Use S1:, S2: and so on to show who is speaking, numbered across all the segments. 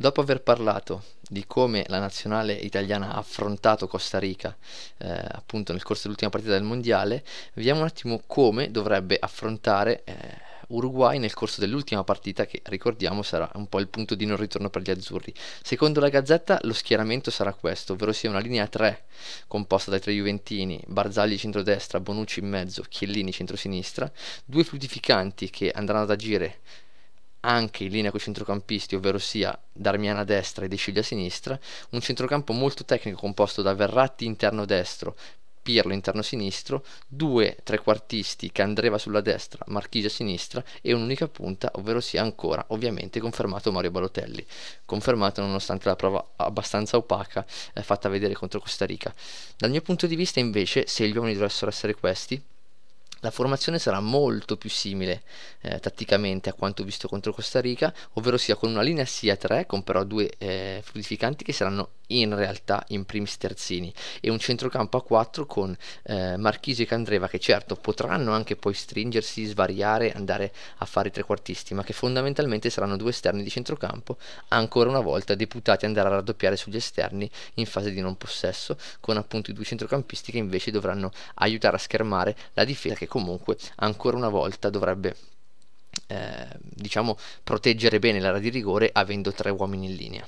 S1: Dopo aver parlato di come la nazionale italiana ha affrontato Costa Rica eh, appunto nel corso dell'ultima partita del mondiale, vediamo un attimo come dovrebbe affrontare eh, Uruguay nel corso dell'ultima partita che ricordiamo sarà un po' il punto di non ritorno per gli azzurri. Secondo la Gazzetta lo schieramento sarà questo, ovvero sia una linea 3 composta dai tre Juventini, Barzagli centrodestra, Bonucci in mezzo, Chiellini centrosinistra, due fluidificanti che andranno ad agire anche in linea con i centrocampisti, ovvero sia Darmian a destra e De Sciglia a sinistra, un centrocampo molto tecnico composto da Verratti interno destro, Pirlo interno sinistro, due trequartisti Candreva sulla destra, Marchigia a sinistra e un'unica punta, ovvero sia ancora ovviamente confermato Mario Balotelli, confermato nonostante la prova abbastanza opaca eh, fatta vedere contro Costa Rica. Dal mio punto di vista invece, se gli uomini dovessero essere questi, la formazione sarà molto più simile eh, tatticamente a quanto visto contro Costa Rica, ovvero sia con una linea sia 3 con però due eh, fluidificanti che saranno in realtà in primis terzini e un centrocampo a 4 con eh, Marchisi e Candreva che certo potranno anche poi stringersi, svariare, andare a fare i trequartisti ma che fondamentalmente saranno due esterni di centrocampo ancora una volta deputati ad andare a raddoppiare sugli esterni in fase di non possesso con appunto i due centrocampisti che invece dovranno aiutare a schermare la difesa che comunque ancora una volta dovrebbe eh, diciamo proteggere bene l'area di rigore avendo tre uomini in linea.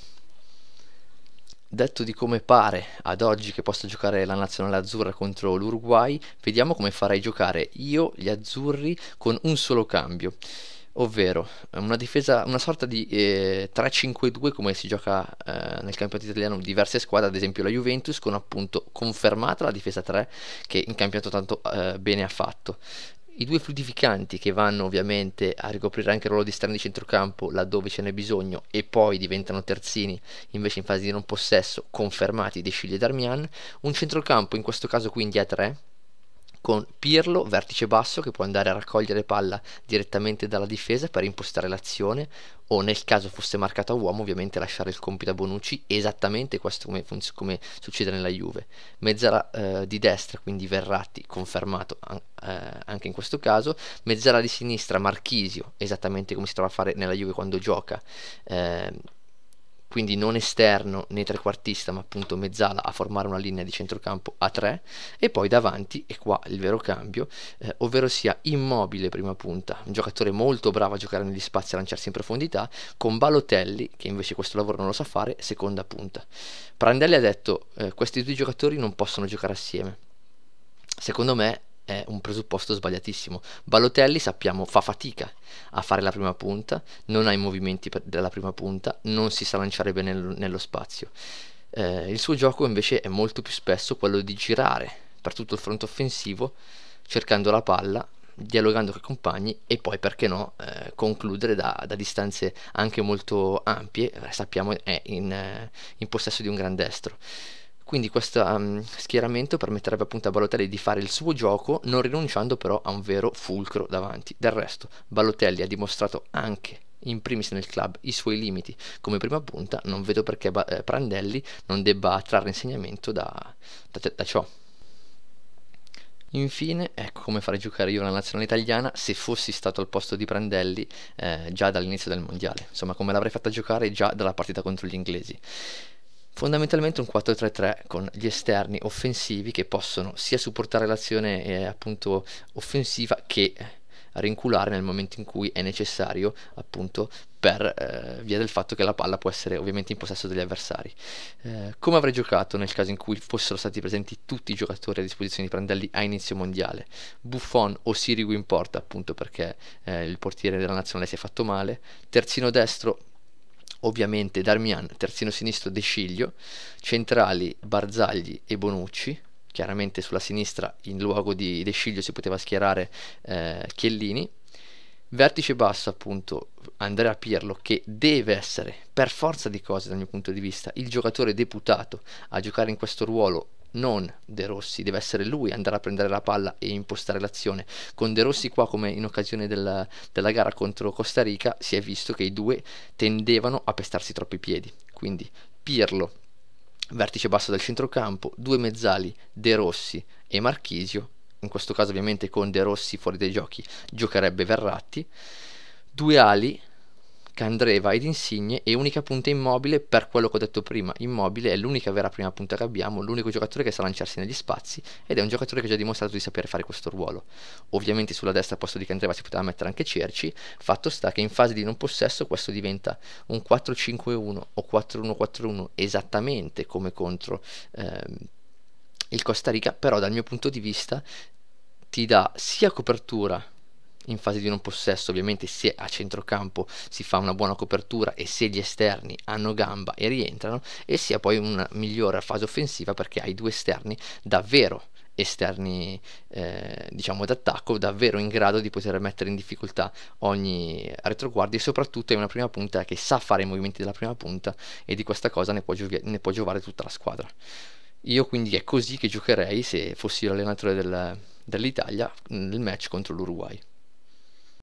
S1: Detto di come pare ad oggi che possa giocare la nazionale azzurra contro l'Uruguay, vediamo come farai giocare io gli azzurri con un solo cambio. Ovvero una difesa, una sorta di eh, 3-5-2 come si gioca eh, nel campionato italiano diverse squadre, ad esempio la Juventus con appunto confermata la difesa 3 che in campionato tanto eh, bene ha fatto i due fluidificanti che vanno ovviamente a ricoprire anche il ruolo di strani di centrocampo laddove ce n'è bisogno e poi diventano terzini invece in fase di non possesso confermati De Scigli e Darmian, un centrocampo in questo caso quindi a 3 con Pirlo vertice basso che può andare a raccogliere palla direttamente dalla difesa per impostare l'azione o nel caso fosse marcato a uomo ovviamente lasciare il compito a Bonucci esattamente questo come, come succede nella Juve mezzala eh, di destra quindi Verratti confermato an eh, anche in questo caso mezzala di sinistra Marchisio esattamente come si trova a fare nella Juve quando gioca eh, quindi non esterno né trequartista ma appunto mezzala a formare una linea di centrocampo a 3 e poi davanti, e qua il vero cambio, eh, ovvero sia immobile prima punta, un giocatore molto bravo a giocare negli spazi e a lanciarsi in profondità, con Balotelli che invece questo lavoro non lo sa fare, seconda punta. Prandelli ha detto eh, questi due giocatori non possono giocare assieme. Secondo me è un presupposto sbagliatissimo. Balotelli sappiamo fa fatica a fare la prima punta, non ha i movimenti per, della prima punta, non si sa lanciare bene nello spazio. Eh, il suo gioco invece è molto più spesso quello di girare per tutto il fronte offensivo, cercando la palla, dialogando con i compagni e poi, perché no, eh, concludere da, da, distanze anche molto ampie. Eh, sappiamo è in, eh, in possesso di un gran destro. Quindi questo um, schieramento permetterebbe appunto a Balotelli di fare il suo gioco, non rinunciando però a un vero fulcro davanti. Del resto, Balotelli ha dimostrato anche in primis nel club i suoi limiti come prima punta, non vedo perché ba- eh, Prandelli non debba trarre insegnamento da, da, da ciò. Infine, ecco come farei giocare io la nazionale italiana se fossi stato al posto di Prandelli eh, già dall'inizio del mondiale, insomma come l'avrei fatta giocare già dalla partita contro gli inglesi. Fondamentalmente un 4-3-3 con gli esterni offensivi che possono sia supportare l'azione eh, appunto offensiva che rinculare nel momento in cui è necessario, appunto per eh, via del fatto che la palla può essere ovviamente in possesso degli avversari. Eh, come avrei giocato nel caso in cui fossero stati presenti tutti i giocatori a disposizione di Prandelli a inizio mondiale? Buffon o Sirigu in porta, appunto perché eh, il portiere della nazionale si è fatto male, terzino destro ovviamente Darmian, terzino sinistro De Sciglio, centrali Barzagli e Bonucci, chiaramente sulla sinistra in luogo di De Sciglio si poteva schierare eh, Chiellini, vertice basso appunto Andrea Pirlo che deve essere per forza di cose dal mio punto di vista il giocatore deputato a giocare in questo ruolo non De Rossi, deve essere lui andare a prendere la palla e impostare l'azione. Con De Rossi qua come in occasione della, della gara contro Costa Rica si è visto che i due tendevano a pestarsi troppi piedi, quindi Pirlo vertice basso del centrocampo, due mezzali De Rossi e Marchisio, in questo caso ovviamente con De Rossi fuori dai giochi giocherebbe Verratti, due ali Candreva ed Insigne e unica punta immobile per quello che ho detto prima. Immobile è l'unica vera prima punta che abbiamo, l'unico giocatore che sa lanciarsi negli spazi ed è un giocatore che ha già dimostrato di sapere fare questo ruolo. Ovviamente sulla destra al posto di Candreva si poteva mettere anche Cerci, fatto sta che in fase di non possesso questo diventa un 4-5-1 o 4-1-4-1 esattamente come contro ehm, il Costa Rica, però dal mio punto di vista ti dà sia copertura in fase di non possesso ovviamente se a centrocampo si fa una buona copertura e se gli esterni hanno gamba e rientrano e sia poi una migliore fase offensiva perché hai due esterni davvero esterni eh, diciamo d'attacco davvero in grado di poter mettere in difficoltà ogni retroguardia e soprattutto è una prima punta che sa fare i movimenti della prima punta e di questa cosa ne può, ne può giovare tutta la squadra io quindi è così che giocherei se fossi l'allenatore del, dell'Italia nel match contro l'Uruguay